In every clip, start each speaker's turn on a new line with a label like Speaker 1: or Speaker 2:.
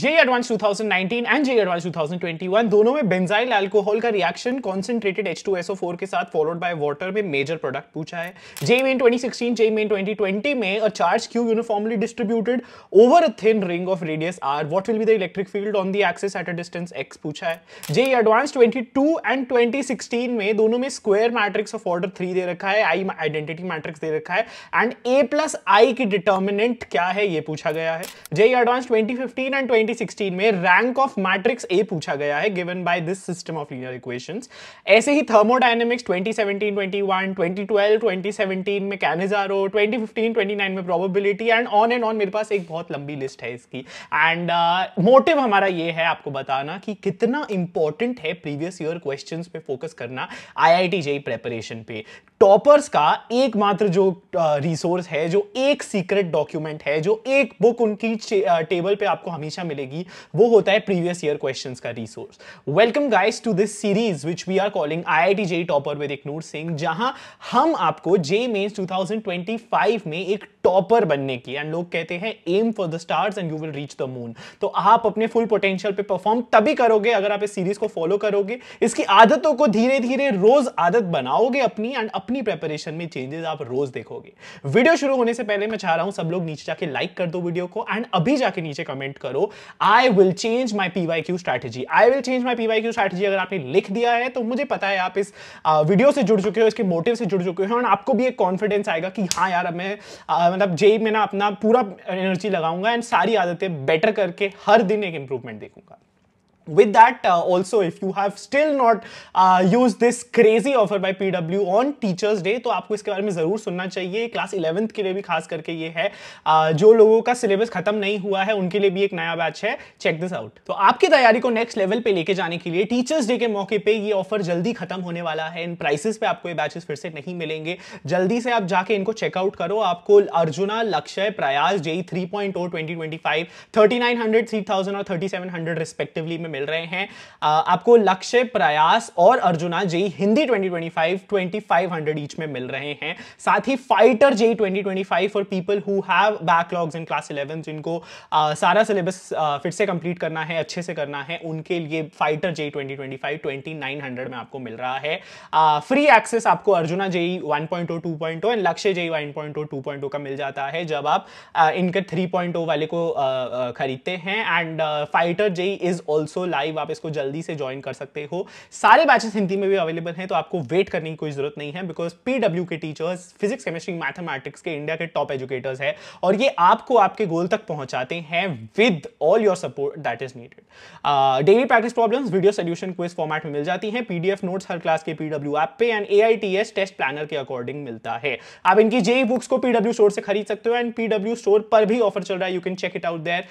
Speaker 1: J advance 2019 and J advance 2021 दोनों में benzyl alcohol का reaction concentrated H two four के साथ फॉलोड बाय वाटर में मेजर प्रोडक्ट पूछा है जे मेन 2016 जे मेन 2020 में a charge Q uniformly distributed over a thin ring of radius R what will be the electric field on the axis at a distance X पूछा है J advance twenty and twenty में दोनों में square matrix of order three दे रखा है आई identity matrix दे रखा है एंड ए प्लस आई की डिटर्मिनेंट क्या है ये पूछा गया है जे एडवांस ट्वेंटी एंड 20 2016 में रैंक ऑफ मैट्रिक्स ए पूछा गया है given by this system of linear equations ऐसे ही थर्मोडायनेमिक्स 2017 21 2012 2017 में कैनिजारो 2015 29 में probability and on and on मेरे पास एक बहुत लंबी लिस्ट है इसकी एंड मोटिव uh, हमारा ये है आपको बताना कि कितना इंपॉर्टेंट है प्रीवियस ईयर क्वेश्चन पे फोकस करना आईआईटी जेई प्रेपरेशन पे टॉपर्स का एकमात्र जो रिसोर्स uh, है जो एक सीक्रेट डॉक्यूमेंट है जो एक बुक उनकी टेबल uh, पे आपको हमेशा मिल मिलेगी वो होता है प्रीवियस ईयर क्वेश्चन का resource welcome guys to this series which we are calling I I JEE topper with Iknoor Singh जहां हम आपको जे मेन्स 2025 में एक टॉपर बनने की एंड लोग कहते हैं aim for the stars and you will reach the moon तो आप अपने फुल पोटेंशियल पे परफॉर्म तभी करोगे अगर आप इस सीरीज को फॉलो करोगे इसकी आदतों को धीरे धीरे रोज आदत बनाओगे अपनी एंड अपनी प्रेपरेशन में चेंजेस आप रोज देखोगे वीडियो शुरू होने से पहले मैं चाह रहा हूं सब लोग नीचे जाके लाइक कर दो वीडियो को एंड अभी जाके नीचे कमेंट करो I will change my P Y Q strategy I will change my P Y Q strategy अगर आपने लिख दिया है तो मुझे पता है आप इस वीडियो से जुड़ चुके हो इसके मोटिव से जुड़ चुके हो और आपको भी एक कॉन्फिडेंस आएगा कि हाँ यार अब मैं मतलब जेई में ना अपना पूरा एनर्जी लगाऊंगा एंड सारी आदतें बेटर करके हर दिन एक इंप्रूवमेंट देखूंगा with that uh, also if you have still not uh, used this crazy offer by PW on teachers day तो आपको इसके बारे में ज़रूर सुनना चाहिए क्लास इलेवेंथ के लिए भी खास करके ये है uh, जो लोगों का सिलेबस खत्म नहीं हुआ है उनके लिए भी एक नया बैच है चेक दिस आउट तो आपकी तैयारी को नेक्स्ट लेवल पे लेके जाने के लिए टीचर्स डे के मौके पे ये ऑफर जल्दी खत्म होने वाला है इन प्राइसेस पे आपको ये बैचेस फिर से नहीं मिलेंगे जल्दी से आप जाके इनको चेकआउट करो आपको Arjuna Lakshya Prayas JEE three point O twenty twenty five thirty nine hundred three thousand और थर्टी सेवन हंड्रेड रिस्पेक्टिवली में मिल रहे हैं आ, आपको लक्ष्य प्रयास और अर्जुना जेई हिंदी 2025 2500 ईच में मिल रहे हैं साथ ही fighter JEE 2025 for people who have backlogs in class eleven जिनको आ, सारा सिलेबस फिर से कंप्लीट करना है अच्छे से करना है उनके लिए फाइटर जेई 2025 2900 में आपको मिल रहा है आ, फ्री एक्सेस आपको Arjuna JEE 1.0 2.0 and Lakshya JEE 1.0 2.0 का मिल जाता है जब आप इनके 3.0 वाले को खरीदते हैं and fighter JEE is also live आप इसको जल्दी से ज्वाइन कर सकते हो सारे बैचेस हिंदी में भी अवेलेबल हैं तो आपको वेट करने की कोई जरूरत नहीं है बिकॉज पीडब्ल्यू के टीचर्स फिजिक्स केमिस्ट्री मैथमेटिक्स के इंडिया के टॉप एजुकेटर्स है और ये आपको आपके गोल तक पहुंचाते हैं with all your support that is needed daily practice problem video solution quiz format में मिल जाती है पीडीएफ नोट हर क्लास के पीडब्ल्यू ऐप पे and A AITS test planner के अकॉर्डिंग मिलता है आप इनकी जे बुक्स e को पीडब्ल्यू स्टोर से खरीद सकते हो एंड पीडब्ल्यू स्टोर पर भी ऑफर चल रहा है you can check it out there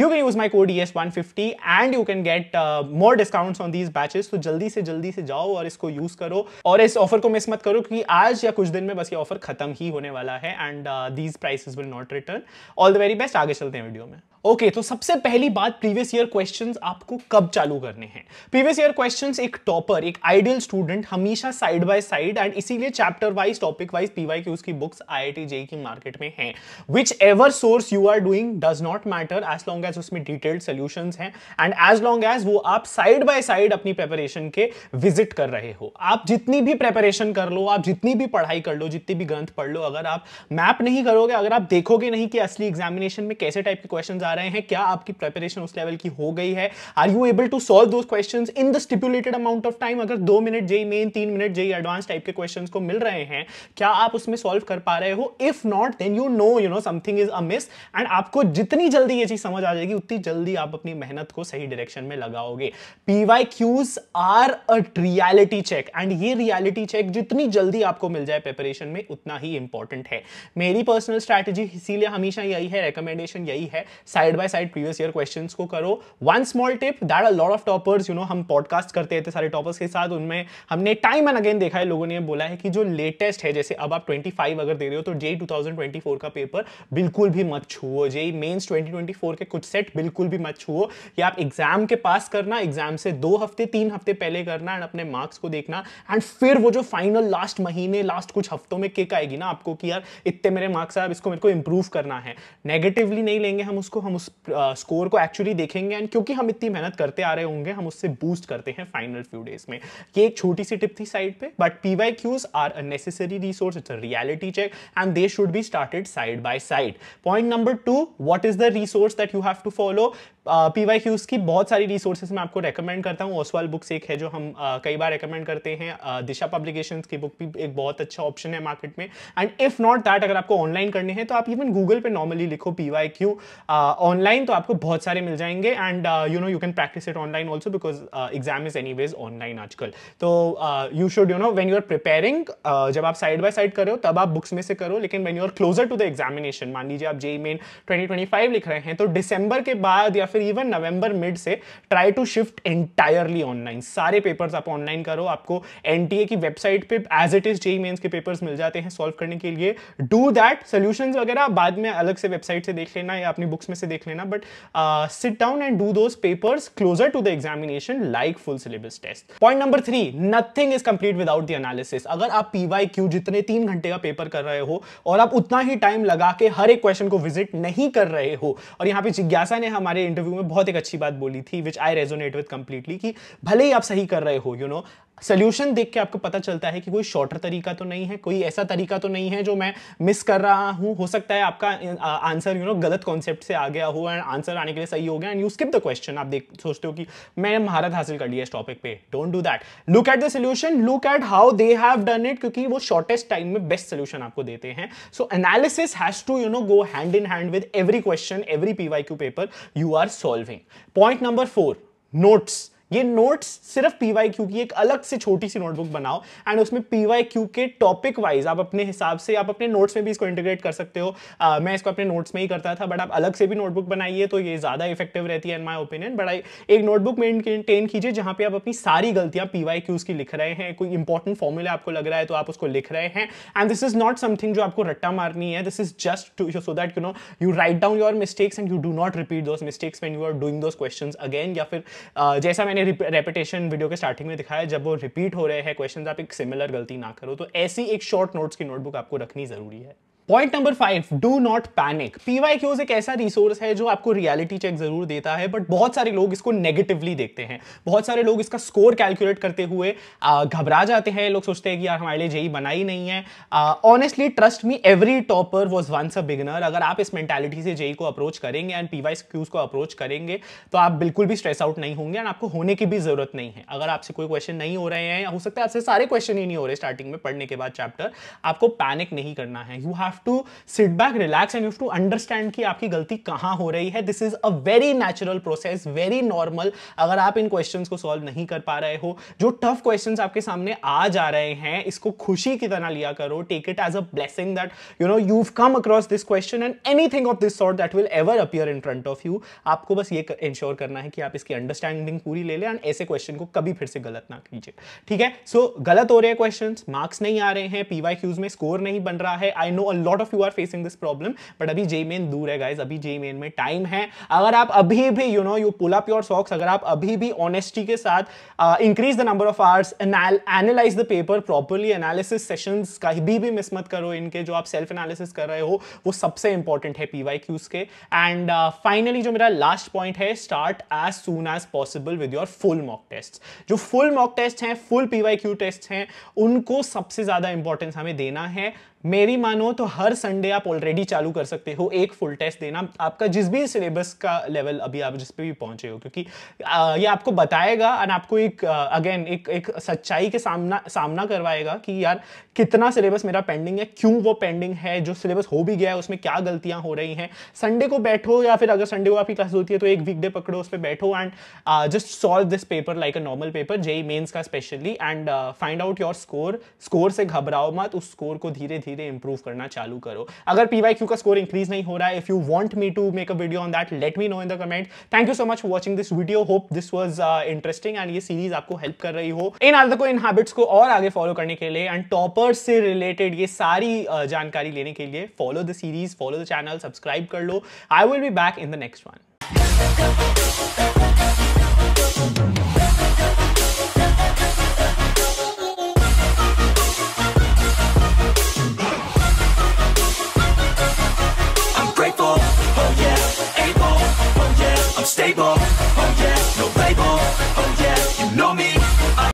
Speaker 1: you can use my code E S one fifty and you can get get more discounts on these batches तो जल्दी से जल्दी से जाओ और इसको यूज करो और इस ऑफर को मिस मत करो क्योंकि आज या कुछ दिन में बस ये ऑफर खत्म ही होने वाला है and these prices will not return all the very best आगे चलते हैं वीडियो में ओके okay, तो सबसे पहली बात प्रीवियस ईयर क्वेश्चंस आपको कब चालू करने हैं प्रीवियस ईयर क्वेश्चंस एक टॉपर एक आइडियल स्टूडेंट हमेशा साइड बाय साइड एंड इसीलिए chapter wise topic wise PY की e e की बुक्स आईआईटी जेई की मार्केट में हैं whichever source you are doing does not matter as long as उसमें डिटेल्ड सोल्यूशन है and as long as वो आप साइड बाय साइड अपनी प्रेपरेशन के विजिट कर रहे हो आप जितनी भी प्रेपरेशन कर लो आप जितनी भी पढ़ाई कर लो जितनी भी ग्रंथ पढ़ लो अगर आप मैप नहीं करोगे अगर आप देखोगे नहीं कि असली एग्जामिनेशन में कैसे टाइप के क्वेश्चन आ जा रहे हैं क्या आपकी प्रेपरेशन उस लेवल की हो गई है are you able to solve दो question in the stipulated amount of time अगर दो मिनट जेई मेन तीन मिनट जेई एडवांस टाइप के क्वेश्चन को मिल रहे हैं क्या आप उसमें सॉल्व कर पा रहे हो if not then you know you know something is amiss and आपको जितनी जल्दी ये चीज समझ आ जाएगी उतनी जल्दी आप अपनी मेहनत को सही डायरेक्शन में लगाओगे PY Qs are a reality check and ये रियालिटी चेक जितनी जल्दी आपको मिल जाए प्रिपरेशन में उतना ही इंपॉर्टेंट है मेरी पर्सनल स्ट्रैटेजी इसीलिए हमेशा यही है रिकमेंडेशन यही है side by side previous year question को करो one small tip that a lot of toppers you know हम पॉडकास्ट करते थे सारे टॉपर्स के साथ उनमें हमने टाइम एंड अगेन देखा है लोगों ने बोला है कि जो लेटेस्ट है जैसे अब आप 25 अगर दे रहे हो तो जे 2024 का पेपर बिल्कुल भी मत छुओ जे मेंस 2024 के कुछ सेट बिल्कुल भी मत छुओ ये आप एग्जाम के पास करना एग्जाम से दो हफ्ते तीन हफ्ते पहले करना एंड अपने मार्क्स को देखना एंड फिर वो जो फाइनल लास्ट महीने लास्ट कुछ हफ्तों में किक आएगी ना आपको कि यार इतने मेरे मार्क्स आप इसको मेरे को इंप्रूव करना है नेगेटिवली नहीं लेंगे हम उसको हम हम उस स्कोर को एक्चुअली देखेंगे एंड क्योंकि हम इतनी मेहनत करते आ रहे होंगे हम उससे बूस्ट करते हैं फाइनल फ्यू डेज में ये एक छोटी सी टिप थी साइड पे but P Y Qs are a necessary resource it's a reality check and they should be started side by side point number two what is the resource that you have to follow P Y Qs की बहुत सारी resources मैं आपको recommend करता हूँ Oswal books एक है जो हम uh, कई बार रेकमेंड करते हैं uh, दिशा पब्लिकेशन की बुक भी एक बहुत अच्छा ऑप्शन है मार्केट में एंड इफ नॉट दैट अगर आपको ऑनलाइन करने हैं तो आप इवन गूगल पे नॉर्मली लिखो पी वाई क्यू ऑनलाइन तो आपको बहुत सारे मिल जाएंगे and you know you can practice it online also because exam is anyways online आजकल तो you should you know when you are preparing जब आप साइड बाय साइड करो तब आप बुक्स में से करो लेकिन when you are closer to the examination मान लीजिए आप जे मेन ट्वेंटी लिख रहे हैं तो डिसंबर के बाद या फिर इवन नवंबर मिड से try to shift entirely online सारे पेपर्स आप ऑनलाइन करो आपको एन की वेबसाइट पे as it is J mains के पेपर्स मिल जाते हैं सॉल्व करने के लिए डू दैट सोल्यूशन वगैरह बाद में अलग से वेबसाइट से देख लेना या अपनी बुक्स में से देख लेना but sit down and do those papers closer to the examination like full syllabus test point number three nothing is complete without the analysis अगर आप पीवाई क्यू जितने तीन घंटे का पेपर कर रहे हो और आप उतना ही टाइम लगा के हर एक क्वेश्चन को विजिट नहीं कर रहे हो और यहाँ पे जिज्ञासा ने हमारे इंटरव्यू इंटरव्यू में बहुत एक अच्छी बात बोली थी which I resonate with completely कि भले ही आप सही कर रहे हो यू नो सोल्यूशन देख के आपको पता चलता है कि कोई शॉर्टर तरीका तो नहीं है कोई ऐसा तरीका तो नहीं है जो मैं मिस कर रहा हूँ हो सकता है आपका आंसर यू नो गलत कॉन्सेप्ट से आ गया हो एंड आंसर आने के लिए सही हो गया and you skip the question आप देख सोचते हो कि मैंने महारत हासिल कर लिया इस टॉपिक पे don't do that look at the solution look at how they have done it क्योंकि वो शॉर्टेस्ट टाइम में बेस्ट सोल्यूशन आपको देते हैं so analysis has to you know go hand in hand with every question every P paper you are solving. Point number four, notes. ये notes सिर्फ P Y Q की एक अलग से छोटी सी नोटबुक बनाओ एंड उसमें पीवाई क्यू के टॉपिक वाइज आप अपने हिसाब से आप अपने नोट्स में भी इसको इंटीग्रेट कर सकते हो uh, मैं इसको अपने नोट्स में ही करता था बट आप अलग से भी नोटबुक बनाइए तो ये ज़्यादा इफेक्टिव रहती है इन माई ओपिनियन बट आई एक नोटबुक मेंटेन कीजिए जहां पर आप अपनी सारी गलतियां पी वाई क्यूज की लिख रहे हैं कोई इंपॉर्टेंट फॉर्मूला आपको लग रहा है तो आप उसको लिख रहे हैं and this is not something जो आपको रट्टा मारनी है this is just to so that you know you write down your mistakes and you do not repeat those mistakes when you are doing those question again या फिर uh, जैसा मैंने मैंने रेपिटेशन वीडियो के स्टार्टिंग में दिखाया जब वो रिपीट हो रहे हैं क्वेश्चन आप एक सिमिलर गलती ना करो तो ऐसी एक शॉर्ट नोट्स की नोटबुक आपको रखनी ज़रूरी है point number five do not panic P Y Qs एक ऐसा रिसोर्स है जो आपको रियलिटी चेक जरूर देता है बट बहुत सारे लोग इसको नेगेटिवली देखते हैं बहुत सारे लोग इसका स्कोर कैलकुलेट करते हुए घबरा जाते हैं लोग सोचते हैं कि यार हमारे लिए जेई बनाई नहीं है honestly trust me every topper was once a beginner अगर आप इस मेंटेलिटी से जेई को अप्रोच करेंगे एंड पीवाई क्यूज को अप्रोच करेंगे तो आप बिल्कुल भी स्ट्रेस आउट नहीं होंगे एंड आपको होने की भी जरूरत नहीं है अगर आपसे कोई क्वेश्चन नहीं हो रहे हैं हो सकता है आपसे सारे क्वेश्चन ही नहीं हो रहे स्टार्टिंग में पढ़ने के बाद चैप्टर आपको पैनिक नहीं करना है you have have to sit back relax and you have to understand कि आपकी गलती कहां हो रही है this is a very natural process very normal अगर आप इन क्वेश्चंस को सॉल्व नहीं कर पा रहे हो जो टफ क्वेश्चंस आपके सामने आ जा रहे हैं इसको खुशी की तरह लिया करो take it as a blessing that you know you come across this question and anything of this sort that will ever appear in front of you आपको बस ये इंश्योर करना है कि आप इसकी अंडरस्टैंडिंग पूरी ले लें एंड ऐसे क्वेश्चन को कभी फिर से गलत ना कीजिए ठीक है सो so, गलत हो रहे हैं क्वेश्चन मार्क्स नहीं आ रहे हैं पीवाई में स्कोर नहीं बन रहा है I know a lot of you are facing this problem but अभी जे मेन दूर है गाइज अभी जे मेन में टाइम है अगर आप अभी भी you know you pull up your socks अगर आप अभी भी ऑनेस्टी के साथ increase the number of hours analyse the paper properly analysis session कहीं भी मिस मत करो इनके जो आप सेल्फ एनालिसिस कर रहे हो वो सबसे इंपॉर्टेंट है पी वाई क्यूज के एंड फाइनली uh, जो मेरा लास्ट पॉइंट है start as soon as possible with your full mock test जो फुल मॉक टेस्ट हैं full P Y Q test हैं उनको सबसे ज्यादा इंपॉर्टेंस हमें देना है मेरी मानो तो हर संडे आप ऑलरेडी चालू कर सकते हो एक फुल टेस्ट देना आपका जिस भी सिलेबस का लेवल अभी आप जिस पे भी पहुंचे हो क्योंकि आ, ये आपको बताएगा एंड आपको एक अगेन एक एक सच्चाई के सामना सामना करवाएगा कि यार कितना सिलेबस मेरा पेंडिंग है क्यों वो पेंडिंग है जो सिलेबस हो भी गया है उसमें क्या गलतियां हो रही हैं संडे को बैठो या फिर अगर संडे को आपकी क्लास होती है तो एक वीकडे पकड़ो उस पर बैठो and just solve this paper like a normal paper JEE mains का specially and find out your score score से घबराओ मत उस स्कोर को धीरे धीरे धीरे इंप्रूव करना चालू करो अगर पीवाई क्यू का स्कोर इंक्रीज नहीं हो रहा है if you want me to make a video on that let me know in the comment thank you so much watching this video hope this was interesting and ये series आपको help कर रही हो इन आदत को इन हैबिट्स को और आगे फॉलो करने के लिए एंड टॉपर्स से रिलेटेड ये सारी uh, जानकारी लेने के लिए follow the series follow the channel subscribe कर लो I will be back in the next one